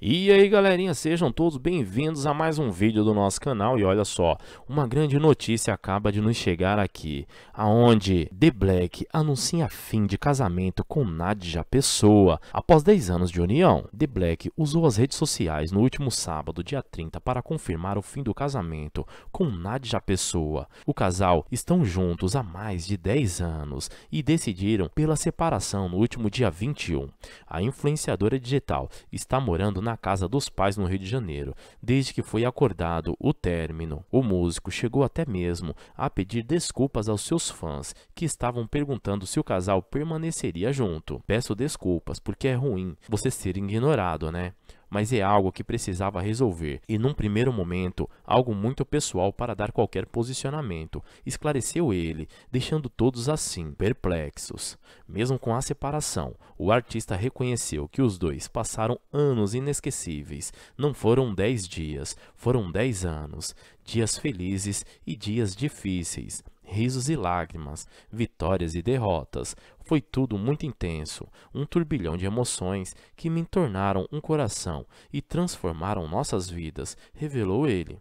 E aí galerinha, sejam todos bem-vindos a mais um vídeo do nosso canal e olha só, uma grande notícia acaba de nos chegar aqui, aonde The Black anuncia fim de casamento com Nadja Pessoa. Após 10 anos de união, The Black usou as redes sociais no último sábado, dia 30, para confirmar o fim do casamento com Nadja Pessoa. O casal estão juntos há mais de 10 anos e decidiram pela separação no último dia 21. A influenciadora digital está morando na na casa dos pais no Rio de Janeiro. Desde que foi acordado o término, o músico chegou até mesmo a pedir desculpas aos seus fãs que estavam perguntando se o casal permaneceria junto. Peço desculpas porque é ruim você ser ignorado, né? mas é algo que precisava resolver e, num primeiro momento, algo muito pessoal para dar qualquer posicionamento, esclareceu ele, deixando todos assim, perplexos. Mesmo com a separação, o artista reconheceu que os dois passaram anos inesquecíveis. Não foram dez dias, foram dez anos, dias felizes e dias difíceis risos e lágrimas, vitórias e derrotas. Foi tudo muito intenso, um turbilhão de emoções que me tornaram um coração e transformaram nossas vidas, revelou ele.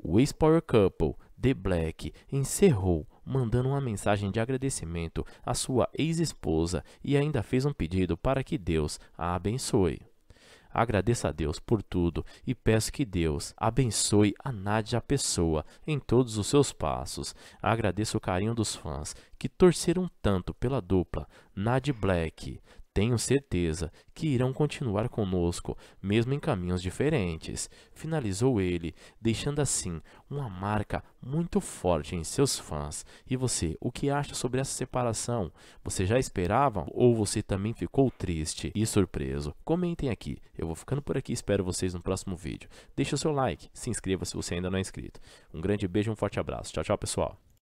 O ex-power couple, The Black, encerrou mandando uma mensagem de agradecimento à sua ex-esposa e ainda fez um pedido para que Deus a abençoe. Agradeça a Deus por tudo e peço que Deus abençoe a Nádia Pessoa em todos os seus passos. Agradeço o carinho dos fãs que torceram tanto pela dupla Nadie Black, tenho certeza que irão continuar conosco, mesmo em caminhos diferentes, finalizou ele, deixando assim uma marca muito forte em seus fãs. E você, o que acha sobre essa separação? Você já esperava ou você também ficou triste e surpreso? Comentem aqui. Eu vou ficando por aqui, espero vocês no próximo vídeo. Deixa o seu like, se inscreva se você ainda não é inscrito. Um grande beijo e um forte abraço. Tchau, tchau, pessoal.